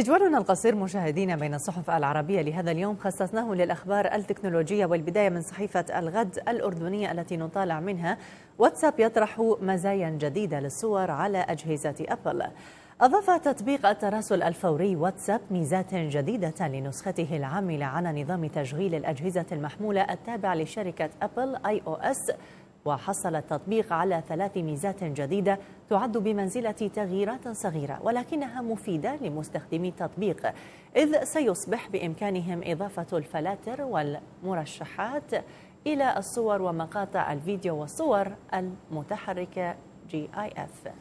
جدولنا القصير مشاهدينا بين الصحف العربية لهذا اليوم خصصناه للأخبار التكنولوجية والبداية من صحيفة الغد الأردنية التي نطالع منها واتساب يطرح مزايا جديدة للصور على أجهزة أبل أضاف تطبيق التراسل الفوري واتساب ميزات جديدة لنسخته العاملة على نظام تشغيل الأجهزة المحمولة التابع لشركة أبل آي أو إس وحصل التطبيق على ثلاث ميزات جديدة تعد بمنزلة تغييرات صغيرة ولكنها مفيدة لمستخدمي التطبيق إذ سيصبح بإمكانهم إضافة الفلاتر والمرشحات إلى الصور ومقاطع الفيديو والصور المتحركة جي آي اف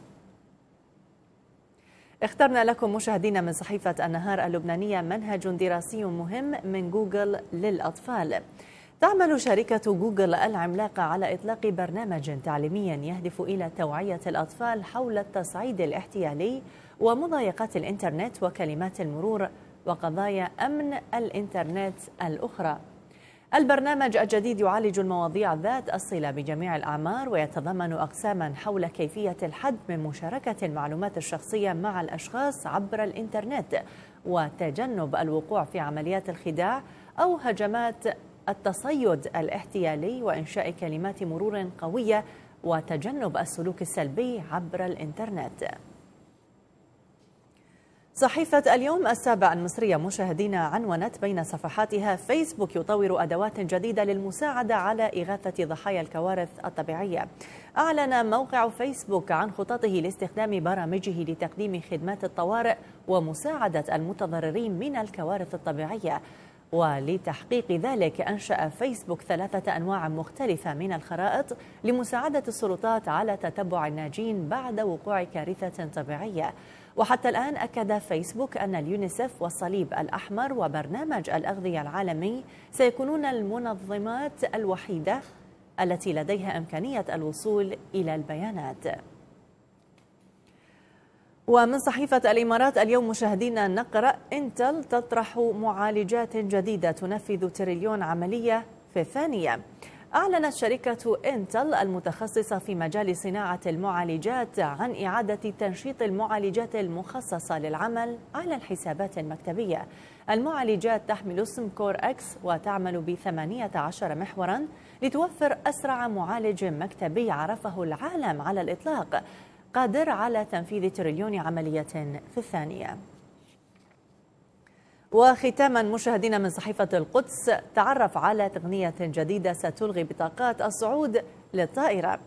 اخترنا لكم مشاهدينا من صحيفة النهار اللبنانية منهج دراسي مهم من جوجل للأطفال تعمل شركة جوجل العملاقة على إطلاق برنامج تعليمي يهدف إلى توعية الأطفال حول التصعيد الاحتيالي ومضايقات الإنترنت وكلمات المرور وقضايا أمن الإنترنت الأخرى. البرنامج الجديد يعالج المواضيع ذات الصلة بجميع الأعمار ويتضمن أقساما حول كيفية الحد من مشاركة المعلومات الشخصية مع الأشخاص عبر الإنترنت وتجنب الوقوع في عمليات الخداع أو هجمات التصيد الاحتيالي وإنشاء كلمات مرور قوية وتجنب السلوك السلبي عبر الإنترنت صحيفة اليوم السابع المصرية مشاهدينا عنونت بين صفحاتها فيسبوك يطور أدوات جديدة للمساعدة على إغاثة ضحايا الكوارث الطبيعية أعلن موقع فيسبوك عن خططه لاستخدام برامجه لتقديم خدمات الطوارئ ومساعدة المتضررين من الكوارث الطبيعية ولتحقيق ذلك أنشأ فيسبوك ثلاثة أنواع مختلفة من الخرائط لمساعدة السلطات على تتبع الناجين بعد وقوع كارثة طبيعية وحتى الآن أكد فيسبوك أن اليونيسف والصليب الأحمر وبرنامج الأغذية العالمي سيكونون المنظمات الوحيدة التي لديها إمكانية الوصول إلى البيانات ومن صحيفة الإمارات اليوم مشاهدينا نقرأ إنتل تطرح معالجات جديدة تنفذ تريليون عملية في الثانية أعلنت شركة إنتل المتخصصة في مجال صناعة المعالجات عن إعادة تنشيط المعالجات المخصصة للعمل على الحسابات المكتبية المعالجات تحمل اسم كور أكس وتعمل ب 18 محورا لتوفر أسرع معالج مكتبي عرفه العالم على الإطلاق قادر على تنفيذ تريليون عملية في الثانية وختاما مشاهدينا من صحيفة القدس تعرف على تقنية جديدة ستلغي بطاقات الصعود للطائرة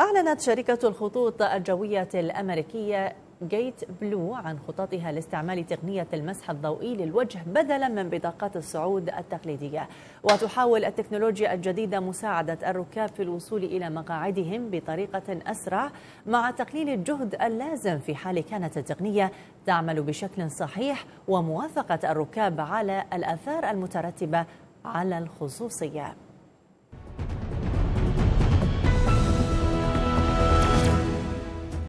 أعلنت شركة الخطوط الجوية الأمريكية جيت بلو عن خططها لاستعمال تقنية المسح الضوئي للوجه بدلا من بطاقات الصعود التقليدية وتحاول التكنولوجيا الجديدة مساعدة الركاب في الوصول إلى مقاعدهم بطريقة أسرع مع تقليل الجهد اللازم في حال كانت التقنية تعمل بشكل صحيح وموافقة الركاب على الآثار المترتبة على الخصوصية